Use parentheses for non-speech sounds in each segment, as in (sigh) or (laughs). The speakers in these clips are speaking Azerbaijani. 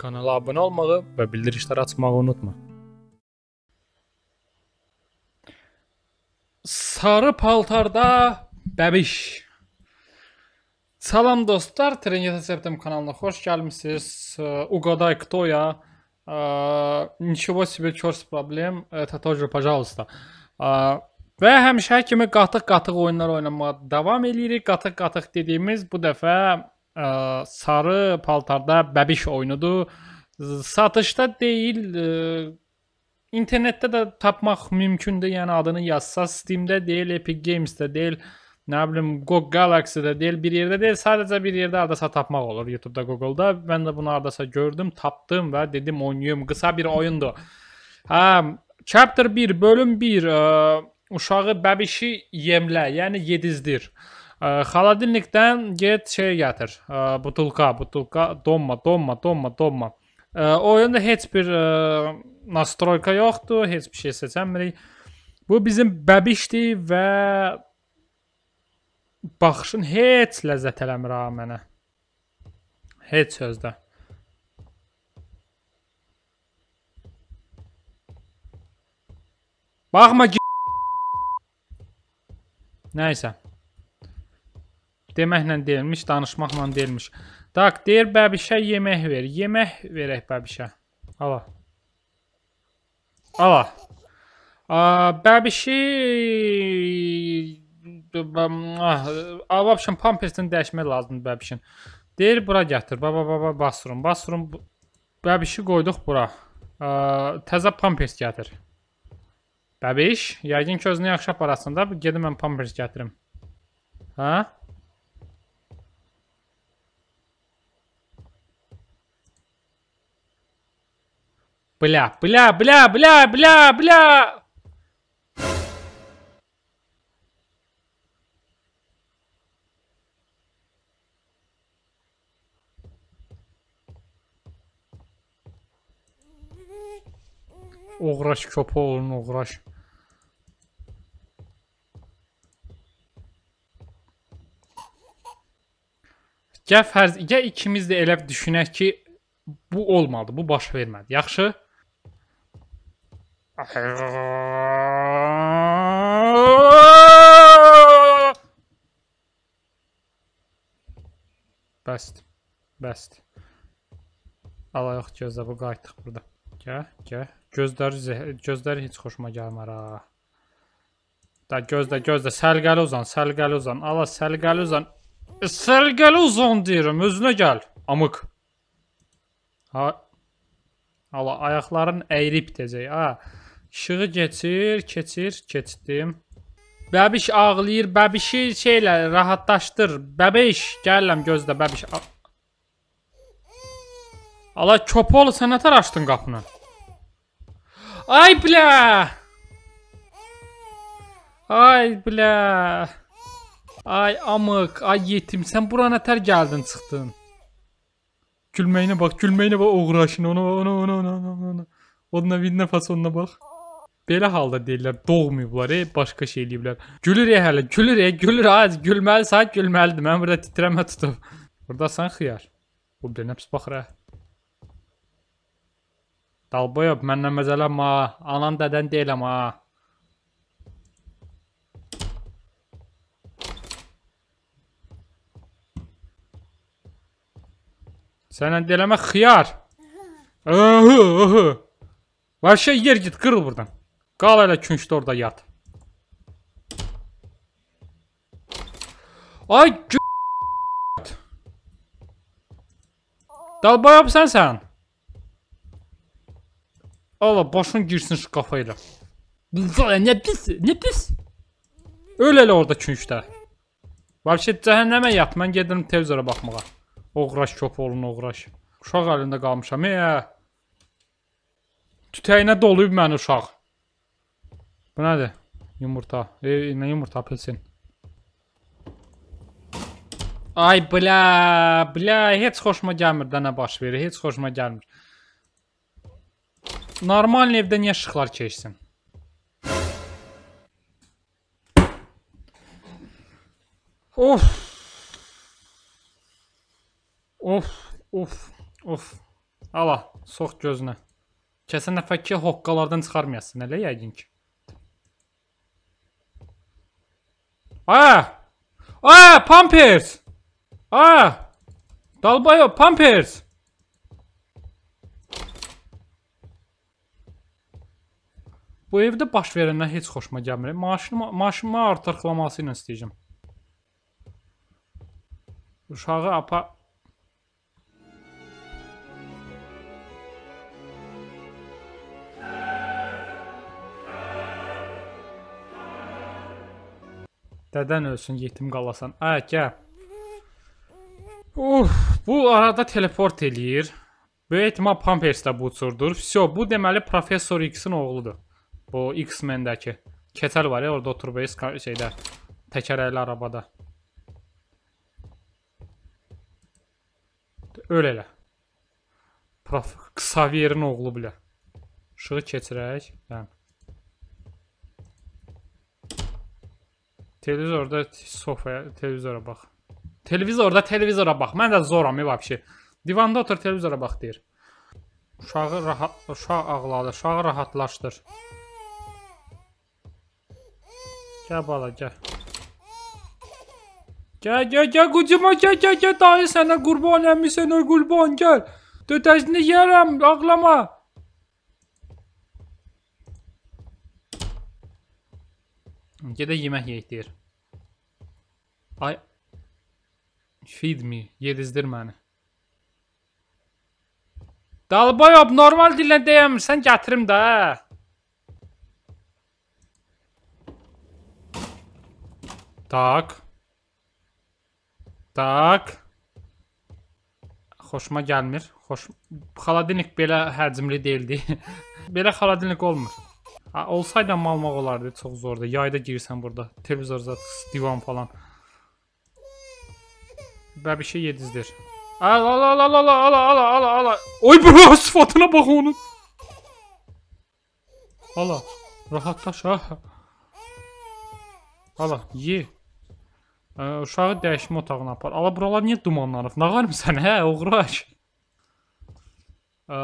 Kanala abunə olmağı və bildirişləri açmağı unutma. Sarı paltarda bəbiş. Salam dostlar, Treniyata Septem kanalına xoş gəlmisiniz. Угадай, кто я? Ничего себе, чёрт с проблем. Это тоже, пожалуйста. Və həmişə kimi qatıq-qatıq oyunlar oynamağa davam eləyirik. Qatıq-qatıq dediyimiz bu dəfə ə, sarı paltarda bəbiş oyunudur. Satışda deyil, ə, e, internetdə də tapmaq mümkündür. Yəni adını yazsaz Steam-də deyil, Epic Games-də deyil, nə bilim GOG Galaxy-də deyil, bir yerdə deyil, sadəcə bir yerdə adasa tapmaq olur YouTube-da, Google-da. Mən də bunu adasa gördüm, tapdım və dedim oynayım. Qısa bir oyundur. Hə, chapter 1, bölüm 1 ə, e, uşağı bəbişi yemlə, yəni yedizdir. Xaladelnikdən get şey gətir. Butulka, butulka, tomma, tomma, tomma, tomma. Oyunda heç bir nastroyka yoxdur, heç bir şey seçəmirik. Bu bizim bəbişdir və baxışın heç ləzzət eləmir ha mənə. Heç sözdə. Baxma ki. Nəysə. Deməklə deyilmiş, danışmaqla deyilmiş. Tak, deyir bəbişə yemək ver. Yemək verək bəbişə. Ala. Ala. A, bəbişi... A, ah, v ah, общем, pampersini dəyişmək lazımdır bəbişin. Deyir, bura gətir. Baba, baba, basrum. Basrum, bəbişi qoyduq bura. A, təzə pampers gətir. Bəbiş, yəqin ki, özünü yaxşı aparasında. Gedim, mən pampers gətirim. Hə? Бля, бля, бля, бля, бля, бля! Uğraş köpoğlunu uğraş. Gəl fərz, gəl ikimiz də elə düşünək ki, bu olmadı, bu baş vermədi. Yaxşı? Bəsdir. Bəsdir. Alayıq gözlə bu qayıtdıq burada. Gəl, gəl. Gözlər gözlər heç xoşuma gəlmir ha. Da gözlə, gözlə, səlqəli uzan, səlqəli uzan. Ala səlqəli uzan. Səlqəli uzan deyirəm, özünə gəl. Amıq. Ha. Ala ayaqların əyrib deyəcək. Ha. Şığı geçir, keçir, keçdim. Bəbiş ağlayır, bəbişi şeylə rahatlaşdır. Bəbiş, gəlirəm gözlə bəbiş. Ala köpol sən nətər açdın qapını? Ay blə! Ay blə! Ay amık, ay yetim, sən bura nətər gəldin, çıxdın? Gülməyinə bax, gülməyinə bax, oğraşın, ona, ona, ona, ona, ona, ona. Onunla bir nəfəs onunla bax belə halda deyirlər, doğmayıblar, e, başqa şey eləyiblər. Gülür e hələ, gülür e, gülür ha, gülməlisən, gülməlidir. Mən burada titrəmə tutub. Burdasan xiyar. Bu bir nəps baxır ha. Dalboyov, mənlə məzələm ha. Anan dədən deyiləm ha. Sənə deləmə xiyar. Öhü, öhü. Vəhşə yer git, kırıl buradan. Qal elə küncdə orada yat. Ay g***t. Dalbayab sən sən. Allah başın girsin şu kafa ilə. Nə pis, nə pis. Öl elə orada küncdə. Vəbşi cəhənnəmə yat, mən gedirəm televizora baxmağa. Oğraş köp olun, oğraş. Uşaq əlində qalmışam, eee. Tütəyinə doluyub məni uşaq. Bu nədir? Yumurta. E, nə yumurta apelsin? Ay bla, bla, heç xoşuma gəlmir də nə baş verir, heç xoşuma gəlmir. Normal evdə niyə işıqlar keçsin? Of. Of, of, of. Ala, sox gözünə. Kəsən nəfəki hoqqalardan çıxarmayasın, elə yəqin ki. Ah! Ah! Pampers! Ah! Dalbayo Pampers! Bu evdə baş verənlər heç xoşuma gəlmir. Maşınımı maşınımı artırıqlaması ilə istəyəcəm. Uşağı apa Dədən ölsün, yetim qalasan. Ay, gəl. Uf, bu arada teleport eləyir. Böyük ehtimal Pampers də bu uçurdur. Vsyo, bu deməli Professor X-in oğludur. Bu X-Men-dəki. Keçəl var ya, orada oturub beyiz şeydə, təkərəkli arabada. Öl elə. Prof Xavier'in oğlu bilə. Şığı keçirək. Yəni. Televizorda sofaya, televizora bax. Televizorda televizora bax. Mən də zoram e vəbşi. Divanda otur televizora bax deyir. Uşağı rahat uşaq ağladı. Uşağı rahatlaşdır. Gəl bala, gəl. Gəl, gəl, gəl, qucuma, gəl, gəl, gəl, dayı sənə qurban, əmi sənə qurban, gəl. Dötəzini yerəm, ağlama. Gedə yemək yeyək deyir. Ay feed me, yedizdir məni. Dalboy ob normal dillə deyəmirsən, gətirim də. Tak. Tak. Xoşuma gəlmir. Xoş xaladinik belə həcmli deyildi. (laughs) belə xaladinik olmur. Ha, olsaydı amma almaq olardı, çox zordur. Yayda girsən burada, televizor zat, divan falan. Bəbişə yedizdir. Al al al al al al al al al al. Oy bro, (laughs) sıfatına bax onun. Ala, rahatlaş ha. Ala, ye. Ə, uşağı dəyişmə otağına apar. Ala, buralar niyə dumanlanıb? Nağarım sən, hə, oğraş. Ə,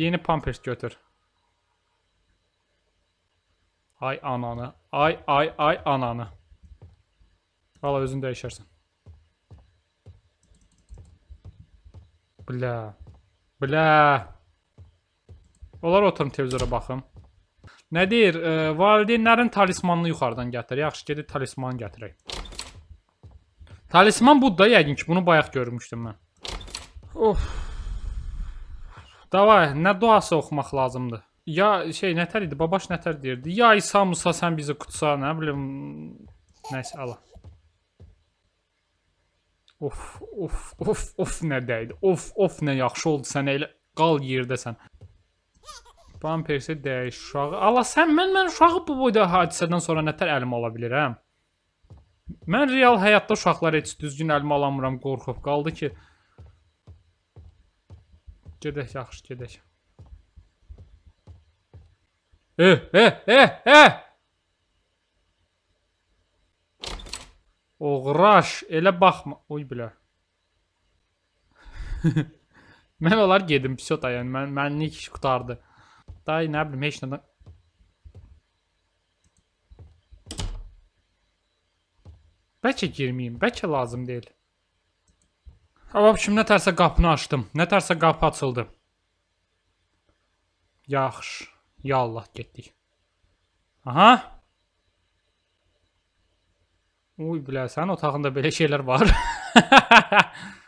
yeni pampers götür. Ay ananı. Ay ay ay ananı. Valla özünü dəyişərsən. Blə. Blə. Olar oturum televizora baxım. Nə deyir? E, valideynlərin talismanını yuxarıdan gətir. Yaxşı, gedib talismanı gətirək. Talisman budur da yəqin ki, bunu bayaq görmüşdüm mən. Of. Davay, nə duası oxumaq lazımdır? ya şey nətər idi? Babaş nətər deyirdi. Ya İsa Musa sən bizi qutsa, nə bilim. Nəsə ala. Of, of, of, of nə dəydi. Of, of nə yaxşı oldu sən elə qal yerdəsən. Pampersə dəyiş uşağı. Allah sən mən mən uşağı bu boyda hadisədən sonra nətər əlim ala bilərəm? Mən real həyatda uşaqları heç düzgün əlimə alamıram qorxub. Qaldı ki Gedək yaxşı, gedək. Eh, eh, eh, eh! Oğraş, elə baxma. Uy bilər. (laughs) mən onlar gedim, pisot ayən. Yani. Mən, mənlik iş qutardı. Day, nə bilim, heç nədən... Bəlkə girməyim, bəlkə lazım deyil. Amma şimdi nətərsə qapını açdım. Nətərsə qapı açıldı. Yaxşı. Ya Allah getdik. Aha. Uy, biləsən, otağında belə şeylər var. (laughs)